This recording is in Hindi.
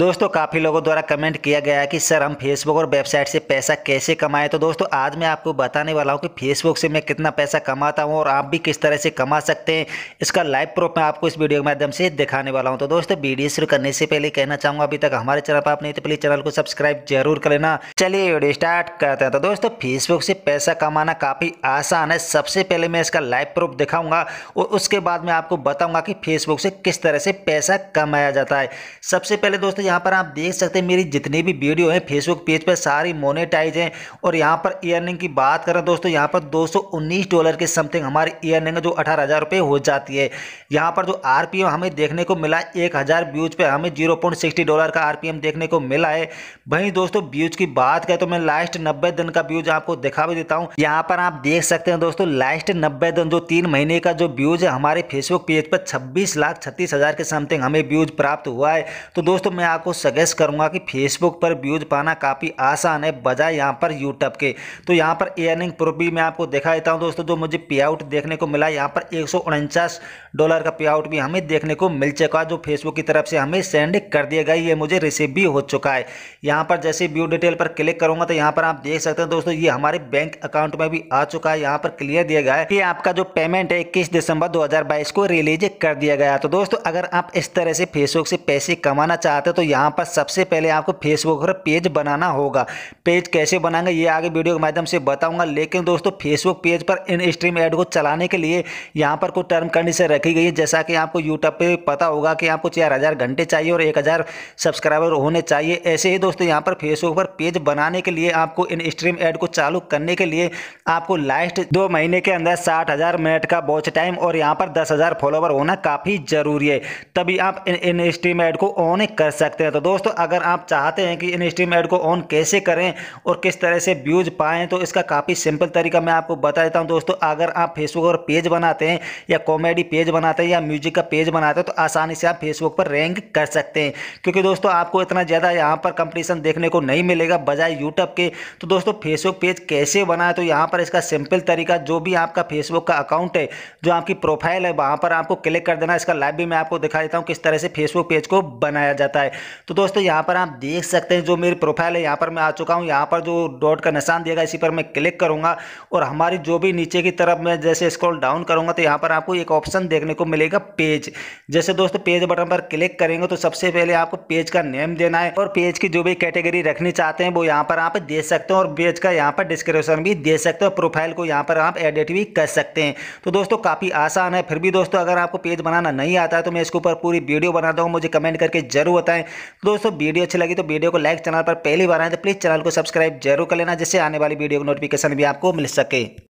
दोस्तों काफ़ी लोगों द्वारा कमेंट किया गया है कि सर हम फेसबुक और वेबसाइट से पैसा कैसे कमाएं तो दोस्तों आज मैं आपको बताने वाला हूं कि फेसबुक से मैं कितना पैसा कमाता हूं और आप भी किस तरह से कमा सकते हैं इसका लाइव प्रूफ मैं आपको इस वीडियो के माध्यम से दिखाने वाला हूं तो दोस्तों वीडियो शुरू करने से पहले कहना चाहूँगा अभी तक हमारे चैनल पर आप नहीं तो प्लीज़ चैनल को सब्सक्राइब जरूर कर लेना चलिए वीडियो स्टार्ट करते हैं तो दोस्तों फेसबुक से पैसा कमाना काफ़ी आसान है सबसे पहले मैं इसका लाइव प्रूफ दिखाऊँगा और उसके बाद मैं आपको बताऊँगा कि फेसबुक से किस तरह से पैसा कमाया जाता है सबसे पहले दोस्तों यहाँ पर आप देख सकते हैं मेरी जितनी भी वीडियो है फेसबुक पेज पर सारी मोनेटाइज हैं और यहाँ पर ईयरनिंग की बात करें दोस्तों यहाँ पर 219 डॉलर के समथिंग हमारी ईयरनिंग जो अठारह हज़ार हो जाती है यहाँ पर जो आर हमें देखने को मिला एक हज़ार व्यूज पर हमें जीरो डॉलर का आर देखने को मिला है वहीं दोस्तों व्यूज की बात करें तो मैं लास्ट नब्बे दिन का व्यूज आपको दिखा भी देता हूँ यहाँ पर आप देख सकते हैं दोस्तों लास्ट नब्बे दिन जो तीन महीने का जो व्यूज है हमारे फेसबुक पेज पर छब्बीस लाख छत्तीस हज़ार के समथिंग हमें व्यूज प्राप्त हुआ है तो दोस्तों मैं आप आपको सजेस्ट करूंगा कि फेसबुक पर व्यूज़ पाना काफ़ी आसान है बजाय यहाँ पर यूट्यूब के तो यहाँ पर एयरनिंग प्रूफ भी मैं आपको दिखा देता हूँ दोस्तों जो मुझे पे आउट देखने को मिला यहाँ पर एक डॉलर का पे आउट भी हमें देखने को मिल चुका जो फेसबुक की तरफ से हमें सेंड कर दिया गया ये मुझे रिसीव भी हो चुका है यहाँ पर जैसे व्यू डिटेल पर क्लिक करूंगा तो यहाँ पर आप देख सकते हैं दोस्तों ये हमारे बैंक अकाउंट में भी आ चुका है यहाँ पर क्लियर दिया गया है कि आपका जो पेमेंट है इक्कीस दिसंबर 2022 को रिलीज कर दिया गया तो दोस्तों अगर आप इस तरह से फेसबुक से पैसे कमाना चाहते हो तो यहाँ पर सबसे पहले आपको फेसबुक पर पेज बनाना होगा पेज कैसे बनाएंगे ये आगे वीडियो के माध्यम से बताऊंगा लेकिन दोस्तों फेसबुक पेज पर इन स्ट्रीम ऐड को चलाने के लिए यहाँ पर कुछ टर्म कंडीशन रखी गई है जैसा कि आपको यूट्यूब पर पता होगा कि आपको चार हज़ार घंटे चाहिए और एक हज़ार सब्सक्राइबर होने चाहिए ऐसे ही दोस्तों यहाँ पर फेसबुक पर पेज बनाने के लिए आपको इन स्ट्रीम ऐड को चालू करने के लिए आपको लास्ट दो महीने के अंदर साठ हज़ार मिनट का वॉच टाइम और यहाँ पर दस हज़ार फॉलोवर होना काफ़ी ज़रूरी है तभी आप इन इन स्ट्रीम ऐड को ऑन कर सकते सकते हैं तो दोस्तों अगर आप चाहते हैं कि इन स्ट्रीम एड को ऑन कैसे करें और किस तरह से व्यूज पाएँ तो इसका काफ़ी सिंपल तरीका मैं आपको बता देता हूँ दोस्तों अगर आप फेसबुक और पेज बनाते हैं या कॉमेडी पेज बनाते हैं या म्यूजिक का पेज बनाते हैं तो आसानी से आप फेसबुक पर रैंक कर सकते हैं क्योंकि दोस्तों आपको इतना ज़्यादा यहाँ पर कंपटीशन देखने को नहीं मिलेगा बजाय यूट्यूब के तो दोस्तों फेसबुक पेज कैसे बनाए तो यहाँ पर इसका सिंपल तरीका जो भी आपका फेसबुक का अकाउंट है जो आपकी प्रोफाइल है वहाँ पर आपको क्लिक कर देना इसका लाइव भी मैं आपको दिखा देता हूँ किस तरह से फेसबुक पेज को बनाया जाता है तो दोस्तों यहाँ पर आप देख सकते हैं जो मेरी प्रोफाइल है यहाँ पर मैं आ चुका हूँ यहाँ पर जो डॉट का निशान देगा इसी पर मैं क्लिक करूँगा और हमारी जो भी नीचे की तरफ मैं जैसे स्क्रॉल डाउन करूँगा तो यहाँ पर आपको एक ऑप्शन देखने को मिलेगा पेज जैसे दोस्तों पेज बटन पर क्लिक करेंगे तो सबसे पहले आपको पेज का नेम देना है और पेज की जो भी कैटेगरी रखनी चाहते हैं वो यहाँ पर आप दे सकते हैं और पेज का यहाँ पर डिस्क्रिप्शन भी दे सकते हैं प्रोफाइल को यहाँ पर आप एडिट भी कर सकते हैं तो दोस्तों काफ़ी आसान है फिर भी दोस्तों अगर आपको पेज बनाना नहीं आता है तो मैं इसके ऊपर पूरी वीडियो बना दूँगा मुझे कमेंट करके जरूर बताएं दोस्तों वीडियो अच्छी लगी तो वीडियो को लाइक चैनल पर पहली बार आए तो प्लीज़ चैनल को सब्सक्राइब जरूर कर लेना जिससे आने वाली वीडियो को नोटिफिकेशन भी आपको मिल सके